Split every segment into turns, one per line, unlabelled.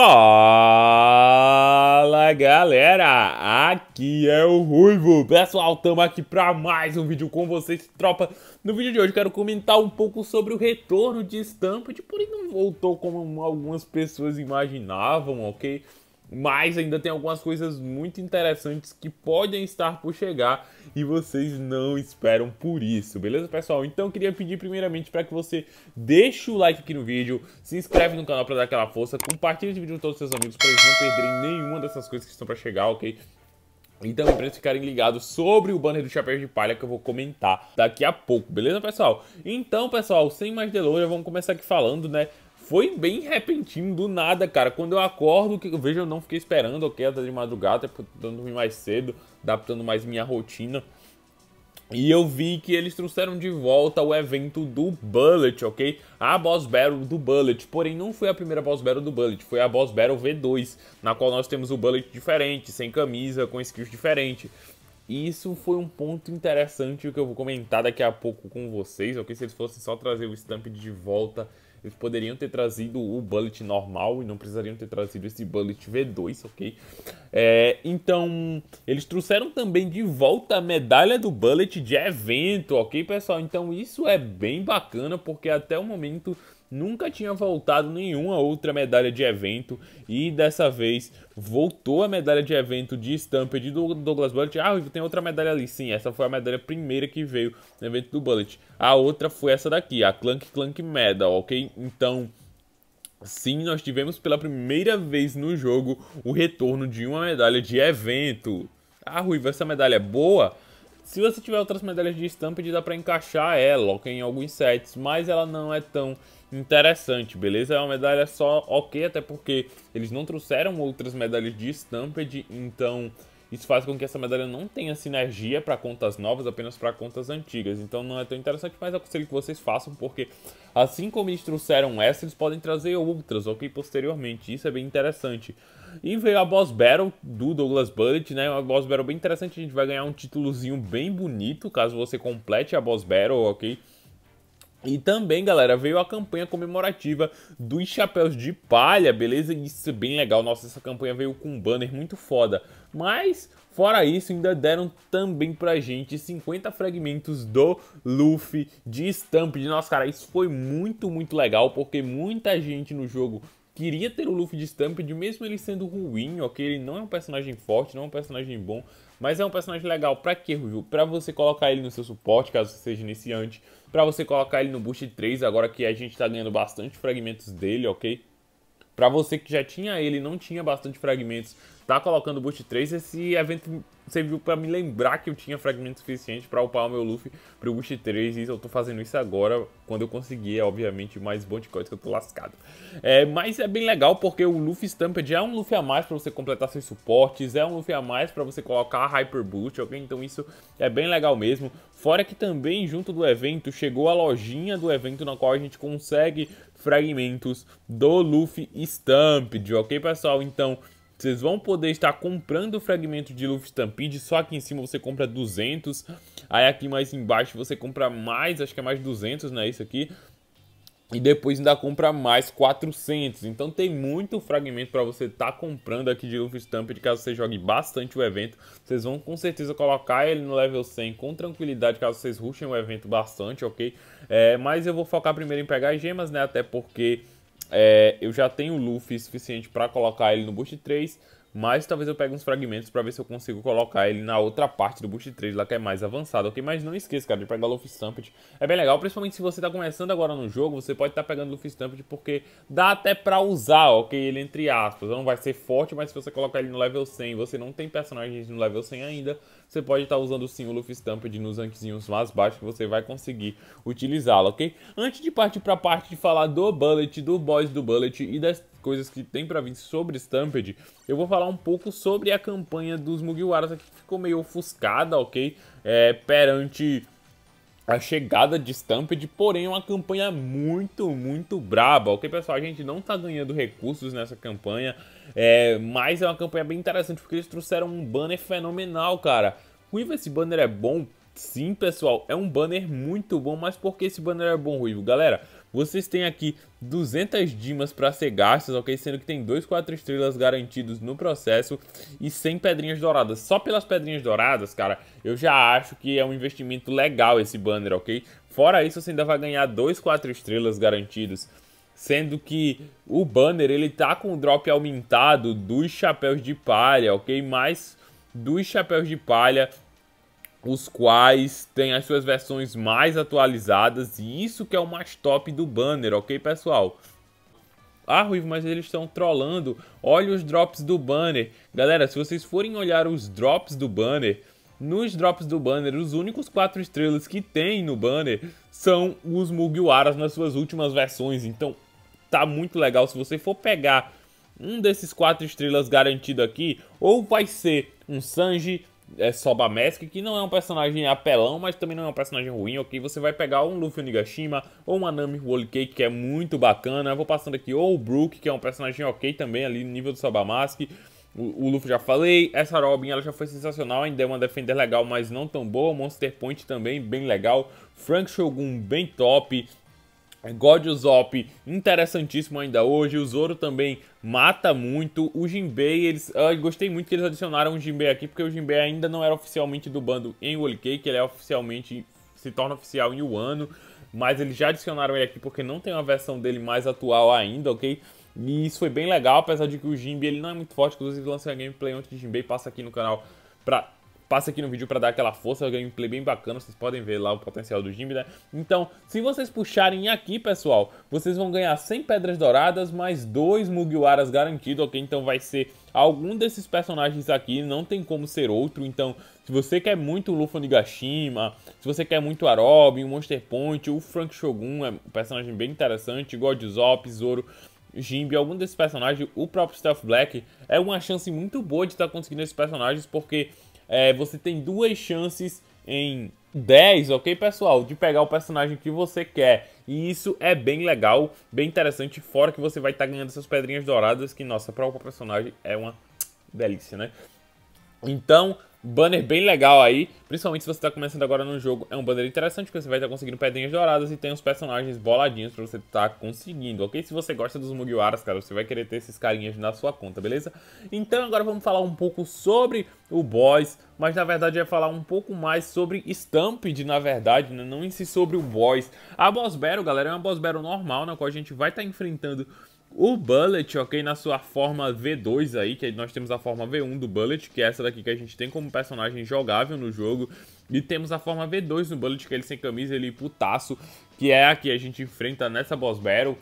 Fala galera, aqui é o Ruivo, pessoal, tamo aqui pra mais um vídeo com vocês, tropa. No vídeo de hoje quero comentar um pouco sobre o retorno de Stampede, porém não voltou como algumas pessoas imaginavam, ok? Mas ainda tem algumas coisas muito interessantes que podem estar por chegar e vocês não esperam por isso, beleza, pessoal? Então eu queria pedir primeiramente para que você deixe o like aqui no vídeo, se inscreve no canal para dar aquela força, compartilhe esse vídeo com todos os seus amigos para eles não perderem nenhuma dessas coisas que estão para chegar, ok? Então, para eles ficarem ligados sobre o banner do chapéu de palha que eu vou comentar daqui a pouco, beleza, pessoal? Então, pessoal, sem mais delongas, vamos começar aqui falando, né, foi bem repentino, do nada, cara. Quando eu acordo, que eu vejo, eu não fiquei esperando, ok, até de madrugada, até porque dormir mais cedo, adaptando mais minha rotina. E eu vi que eles trouxeram de volta o evento do Bullet, ok? A Boss Battle do Bullet, porém não foi a primeira Boss Battle do Bullet, foi a Boss Battle V2, na qual nós temos o Bullet diferente, sem camisa, com skills diferente. E isso foi um ponto interessante que eu vou comentar daqui a pouco com vocês, ok? Se eles fossem só trazer o Stamp de volta, eles poderiam ter trazido o bullet normal e não precisariam ter trazido esse bullet V2, ok? É, então, eles trouxeram também de volta a medalha do bullet de evento, ok, pessoal? Então, isso é bem bacana, porque até o momento nunca tinha voltado nenhuma outra medalha de evento e dessa vez voltou a medalha de evento de Stampede do Douglas Bullet. Ah, tem outra medalha ali, sim, essa foi a medalha primeira que veio no evento do Bullet. A outra foi essa daqui, a Clank Clank Medal, ok? Então... Sim, nós tivemos pela primeira vez no jogo o retorno de uma medalha de evento. Ah, Ruiva, essa medalha é boa? Se você tiver outras medalhas de Stamped, dá para encaixar ela em alguns sets, mas ela não é tão interessante, beleza? É uma medalha só ok, até porque eles não trouxeram outras medalhas de Stamped, então isso faz com que essa medalha não tenha sinergia para contas novas, apenas para contas antigas. Então não é tão interessante, mas aconselho que vocês façam, porque assim como eles trouxeram essa, eles podem trazer outras, ok? Posteriormente. Isso é bem interessante. E veio a Boss Battle do Douglas Bullet, né? Uma Boss Battle bem interessante, a gente vai ganhar um títulozinho bem bonito caso você complete a Boss Battle, ok? E também, galera, veio a campanha comemorativa dos chapéus de palha, beleza? Isso é bem legal. Nossa, essa campanha veio com um banner muito foda. Mas, fora isso, ainda deram também pra gente 50 fragmentos do Luffy de Stamp. Nossa, cara, isso foi muito, muito legal, porque muita gente no jogo queria ter o Luffy de Stampede, mesmo ele sendo ruim, ok? Ele não é um personagem forte, não é um personagem bom, mas é um personagem legal. Pra quê, Ruivo? Pra você colocar ele no seu suporte, caso você seja iniciante para você colocar ele no boost 3, agora que a gente está ganhando bastante fragmentos dele, ok? Para você que já tinha ele e não tinha bastante fragmentos, tá colocando o Boost 3. Esse evento serviu para me lembrar que eu tinha fragmento suficiente para upar o meu Luffy pro Boost 3. E eu tô fazendo isso agora, quando eu conseguir, é, obviamente mais bons monte de que eu tô lascado. É, mas é bem legal porque o Luffy Stampede é um Luffy a mais para você completar seus suportes, é um Luffy a mais para você colocar Hyper Boost, ok? Então isso é bem legal mesmo. Fora que também, junto do evento, chegou a lojinha do evento na qual a gente consegue fragmentos do Luffy Stampede, ok, pessoal? Então... Vocês vão poder estar comprando o fragmento de Luffy Stampede, só aqui em cima você compra 200, aí aqui mais embaixo você compra mais, acho que é mais 200, né, isso aqui. E depois ainda compra mais 400. Então tem muito fragmento para você estar tá comprando aqui de Luffy Stampede. Caso você jogue bastante o evento, vocês vão com certeza colocar ele no level 100 com tranquilidade. Caso vocês rushem o evento bastante, ok? É, mas eu vou focar primeiro em pegar as gemas, né? Até porque é, eu já tenho o Luffy suficiente para colocar ele no Boost 3, mas talvez eu pegue uns fragmentos para ver se eu consigo colocar ele na outra parte do Boost 3, lá que é mais avançado, ok? Mas não esqueça, cara, de pegar o Luffy Stampede. É bem legal, principalmente se você tá começando agora no jogo, você pode estar tá pegando o Luffy Stampede, porque dá até pra usar, ok? Ele entre aspas, não vai ser forte, mas se você colocar ele no level 100 você não tem personagens no level 100 ainda, você pode estar tá usando sim o Luffy Stamped nos antezinhos mais baixos que você vai conseguir utilizá-lo, ok? Antes de partir para a parte de falar do Bullet, do boss do Bullet e das coisas que tem para vir sobre Stamped, eu vou falar um pouco sobre a campanha dos Mugiwaras que ficou meio ofuscada, ok? É, perante a chegada de Stampede, porém é uma campanha muito, muito braba. Ok, pessoal, a gente não tá ganhando recursos nessa campanha, é, mas é uma campanha bem interessante porque eles trouxeram um banner fenomenal, cara. Ruivo, esse banner é bom? Sim, pessoal, é um banner muito bom, mas por que esse banner é bom, Ruivo? Galera, vocês têm aqui 200 dimas para ser gastas, ok? Sendo que tem dois 4 estrelas garantidos no processo e 100 pedrinhas douradas. Só pelas pedrinhas douradas, cara, eu já acho que é um investimento legal esse banner, ok? Fora isso, você ainda vai ganhar dois 4 estrelas garantidos. Sendo que o banner, ele tá com o drop aumentado dos chapéus de palha, ok? Mais dos chapéus de palha os quais têm as suas versões mais atualizadas e isso que é o mais top do banner, ok pessoal? Ah, Ruivo, mas eles estão trolando. Olha os drops do banner. Galera, se vocês forem olhar os drops do banner, nos drops do banner, os únicos 4 estrelas que tem no banner são os Mugiwaras nas suas últimas versões. Então, tá muito legal. Se você for pegar um desses 4 estrelas garantido aqui, ou vai ser um Sanji, é Soba Mask, que não é um personagem apelão, mas também não é um personagem ruim, ok? Você vai pegar um Luffy Onigashima ou uma Nami Holy Cake, que é muito bacana. Eu vou passando aqui, ou o Brook, que é um personagem ok também ali no nível do Soba Mask. O, o Luffy já falei, essa Robin ela já foi sensacional, ainda é uma defender legal, mas não tão boa. Monster Point também bem legal. Frank Shogun bem top. God Zop, interessantíssimo ainda hoje. O Zoro também mata muito. O Jinbei, eles, ah, eu gostei muito que eles adicionaram o Jinbei aqui, porque o Jinbei ainda não era oficialmente do bando em Whole Cake, ele é oficialmente, se torna oficial em Wano, mas eles já adicionaram ele aqui porque não tem uma versão dele mais atual ainda, ok? E isso foi bem legal, apesar de que o Jinbei ele não é muito forte, inclusive lancei a gameplay ontem de Jinbei, passa aqui no canal pra passa aqui no vídeo para dar aquela força, é um gameplay bem bacana, vocês podem ver lá o potencial do Jimmy, né? Então, se vocês puxarem aqui, pessoal, vocês vão ganhar 100 pedras douradas, mais 2 Mugiwaras garantido, ok? Então vai ser algum desses personagens aqui, não tem como ser outro, então se você quer muito o Luffy Nigashima, se você quer muito o Robin, o Monster Point, o Frank Shogun é um personagem bem interessante, God Zoro, Jimbe, algum desses personagens, o próprio Stealth Black, é uma chance muito boa de estar tá conseguindo esses personagens, porque é, você tem duas chances em 10, ok, pessoal? De pegar o personagem que você quer. E isso é bem legal, bem interessante. Fora que você vai estar tá ganhando essas pedrinhas douradas, que, nossa, para o personagem é uma delícia, né? Então, banner bem legal aí, principalmente se você está começando agora no jogo. É um banner interessante porque você vai estar tá conseguindo pedrinhas douradas e tem os personagens boladinhos para você estar tá conseguindo, ok? Se você gosta dos Mugiwaras, cara, você vai querer ter esses carinhas na sua conta, beleza? Então agora vamos falar um pouco sobre o boss, mas na verdade é falar um pouco mais sobre Stamped, na verdade, né? não em si sobre o boss. A boss battle, galera, é uma boss battle normal na qual a gente vai estar tá enfrentando o Bullet, ok, na sua forma V2 aí, que nós temos a forma V1 do Bullet, que é essa daqui que a gente tem como personagem jogável no jogo. E temos a forma V2 no Bullet, que é ele sem camisa, ele putaço, que é a que a gente enfrenta nessa boss battle.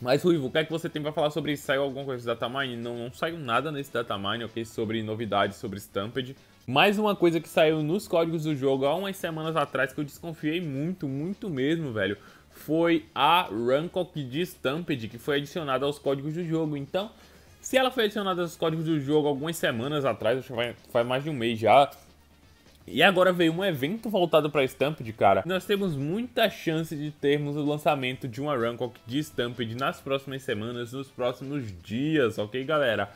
Mas, Ruivo, o que é que você tem pra falar sobre isso? Saiu alguma coisa do datamine? Não, não saiu nada nesse datamine, ok? Sobre novidades, sobre Stampede. Mais uma coisa que saiu nos códigos do jogo há umas semanas atrás que eu desconfiei muito, muito mesmo, velho foi a Rancock de Stampede, que foi adicionada aos códigos do jogo. Então, se ela foi adicionada aos códigos do jogo algumas semanas atrás, acho que faz mais de um mês já, e agora veio um evento voltado para Stampede, cara. Nós temos muita chance de termos o lançamento de uma Rancock de Stampede nas próximas semanas, nos próximos dias, ok, galera?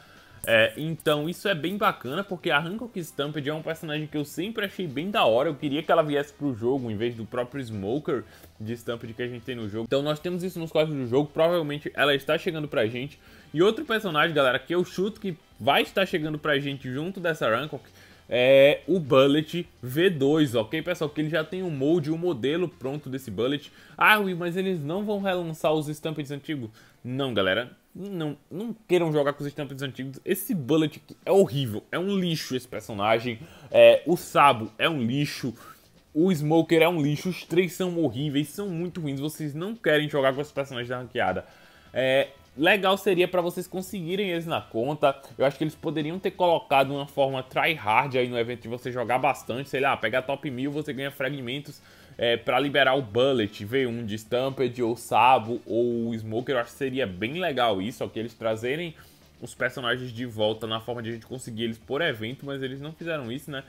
É, então isso é bem bacana, porque a Hancock Stampede é um personagem que eu sempre achei bem da hora. Eu queria que ela viesse pro jogo, em vez do próprio Smoker de Stampede que a gente tem no jogo. Então nós temos isso nos códigos do jogo, provavelmente ela está chegando pra gente. E outro personagem, galera, que eu chuto que vai estar chegando pra gente junto dessa Hancock, é o Bullet V2, ok, pessoal? Que ele já tem um molde, um modelo pronto desse Bullet. Ah, Will, mas eles não vão relançar os Stampedes antigos? Não, galera, não, não queiram jogar com os estampes antigos. Esse Bullet é horrível, é um lixo esse personagem. É, o Sabo é um lixo. O Smoker é um lixo, os três são horríveis, são muito ruins, vocês não querem jogar com esses personagens da ranqueada. É, legal seria para vocês conseguirem eles na conta. Eu acho que eles poderiam ter colocado uma forma try hard aí no evento de você jogar bastante, sei lá, pegar top 1000, você ganha fragmentos é, para liberar o Bullet, V1 de Stampede, ou Sabo, ou Smoker, eu acho que seria bem legal isso, ok? Eles trazerem os personagens de volta na forma de a gente conseguir eles por evento, mas eles não fizeram isso, né?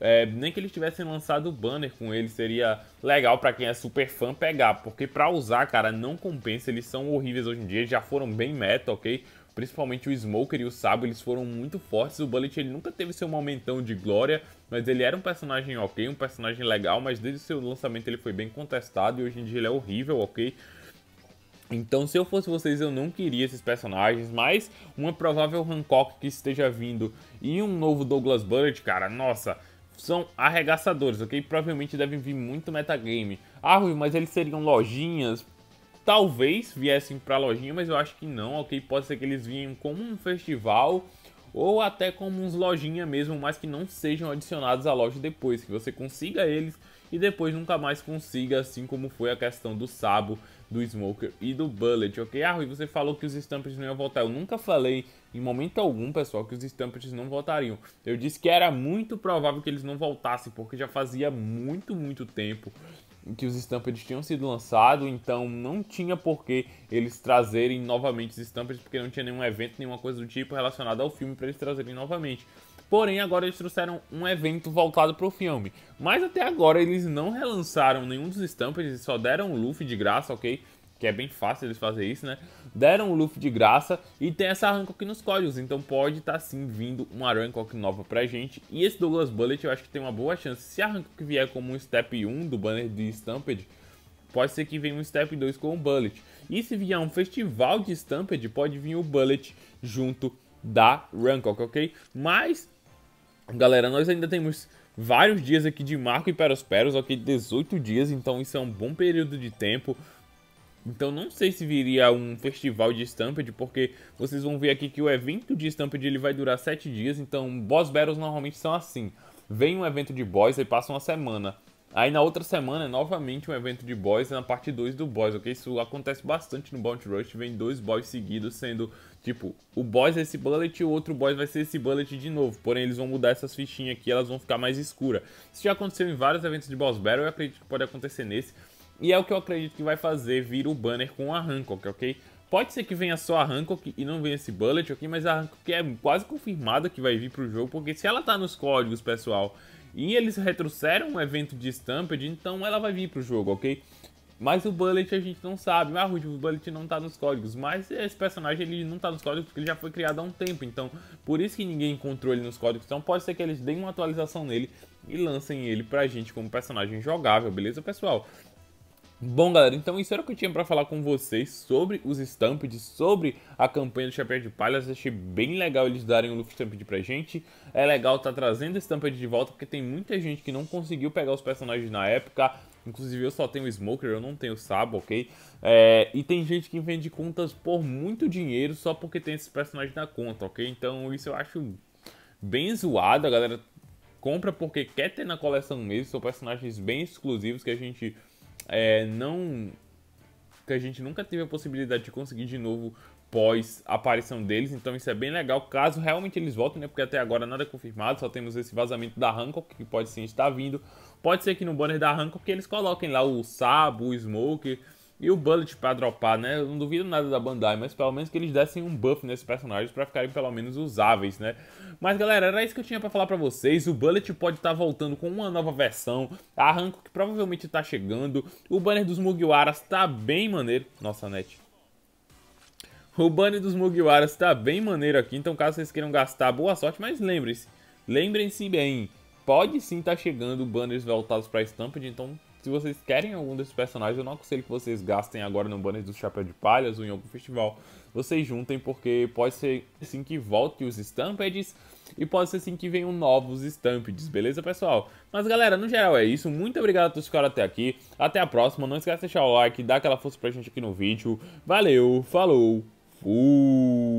É, nem que eles tivessem lançado o banner com eles, seria legal para quem é super fã pegar, porque para usar, cara, não compensa, eles são horríveis hoje em dia, já foram bem meta, ok? principalmente o Smoker e o Sabo, eles foram muito fortes. O Bullet ele nunca teve seu momentão de glória, mas ele era um personagem ok, um personagem legal, mas desde o seu lançamento ele foi bem contestado e hoje em dia ele é horrível, ok? Então, se eu fosse vocês, eu não queria esses personagens, mas uma provável Hancock que esteja vindo e um novo Douglas Bullet, cara, nossa, são arregaçadores, ok? Provavelmente devem vir muito metagame. Ah, Rui, mas eles seriam lojinhas? talvez viessem para a lojinha, mas eu acho que não, ok? Pode ser que eles vinham como um festival ou até como uns lojinha mesmo, mas que não sejam adicionados à loja depois, que você consiga eles e depois nunca mais consiga, assim como foi a questão do Sabo, do Smoker e do Bullet, ok? Ah, Rui, você falou que os Stamps não iam voltar. Eu nunca falei em momento algum, pessoal, que os Stamps não voltariam. Eu disse que era muito provável que eles não voltassem, porque já fazia muito, muito tempo que os Stampeds tinham sido lançados, então não tinha por que eles trazerem novamente os Stampeds, porque não tinha nenhum evento, nenhuma coisa do tipo relacionada ao filme para eles trazerem novamente. Porém, agora eles trouxeram um evento voltado para o filme. Mas até agora eles não relançaram nenhum dos Stampeds, só deram o Luffy de graça, ok? Que é bem fácil eles fazer isso, né? deram o Luffy de graça e tem essa aqui nos códigos, então pode estar tá, sim vindo uma Hancock nova pra gente. E esse Douglas Bullet eu acho que tem uma boa chance, se a Hancock vier como um Step 1 do banner de Stampede, pode ser que venha um Step 2 com o Bullet. E se vier um festival de Stampede, pode vir o Bullet junto da Hancock, ok? Mas, galera, nós ainda temos vários dias aqui de Marco e Peros, ok? 18 dias, então isso é um bom período de tempo então não sei se viria um festival de Stampede, porque vocês vão ver aqui que o evento de Stampede ele vai durar 7 dias, então boss battles normalmente são assim. Vem um evento de boss e passa uma semana. Aí na outra semana é novamente um evento de boss na parte 2 do boss, ok? Isso acontece bastante no Bounty Rush, vem dois boss seguidos, sendo tipo, o boss é esse bullet e o outro boss vai ser esse bullet de novo. Porém, eles vão mudar essas fichinhas aqui, elas vão ficar mais escuras. Isso já aconteceu em vários eventos de boss battle, eu acredito que pode acontecer nesse. E é o que eu acredito que vai fazer vir o banner com a Hancock, ok? Pode ser que venha só a Hancock e não venha esse Bullet ok? mas a Hancock é quase confirmada que vai vir pro jogo, porque se ela tá nos códigos, pessoal, e eles retrocederam um evento de Stamped, então ela vai vir pro jogo, ok? Mas o Bullet a gente não sabe. Ah, Rude, o Bullet não tá nos códigos. Mas esse personagem ele não tá nos códigos porque ele já foi criado há um tempo. Então, por isso que ninguém encontrou ele nos códigos. Então, pode ser que eles deem uma atualização nele e lancem ele pra gente como personagem jogável, beleza, pessoal? Bom, galera, então isso era o que eu tinha para falar com vocês sobre os Stampede, sobre a campanha do Chapéu de eu Achei bem legal eles darem o look Stampede pra gente. É legal estar tá trazendo o Stampede de volta, porque tem muita gente que não conseguiu pegar os personagens na época. Inclusive, eu só tenho Smoker, eu não tenho Sabo, ok? É, e tem gente que vende contas por muito dinheiro só porque tem esses personagens na conta, ok? Então, isso eu acho bem zoado. A galera compra porque quer ter na coleção mesmo. São personagens bem exclusivos que a gente é, não que a gente nunca teve a possibilidade de conseguir de novo pós aparição deles, então isso é bem legal, caso realmente eles voltem, né? Porque até agora nada é confirmado, só temos esse vazamento da Hancock, que pode sim estar vindo. Pode ser que no banner da Hancock eles coloquem lá o Sabo, o Smoker, e o Bullet para dropar, né? Eu não duvido nada da Bandai, mas pelo menos que eles dessem um buff nesses personagens para ficarem pelo menos usáveis, né? Mas galera, era isso que eu tinha para falar para vocês. O Bullet pode estar tá voltando com uma nova versão, arranco que provavelmente tá chegando. O banner dos Mugiwaras tá bem maneiro. Nossa, net. O banner dos Mugiwaras tá bem maneiro aqui, então caso vocês queiram gastar, boa sorte, mas lembrem-se, lembrem-se bem, pode sim estar tá chegando banners voltados para Stampede, então se vocês querem algum desses personagens, eu não aconselho que vocês gastem agora no banner do Chapéu de Palhas ou em algum festival. Vocês juntem, porque pode ser assim que volte os Stampedes e pode ser assim que venham novos Stampedes, beleza, pessoal? Mas, galera, no geral é isso. Muito obrigado a todos que ficaram até aqui. Até a próxima. Não esquece de deixar o like, dar aquela força pra gente aqui no vídeo. Valeu, falou, fui!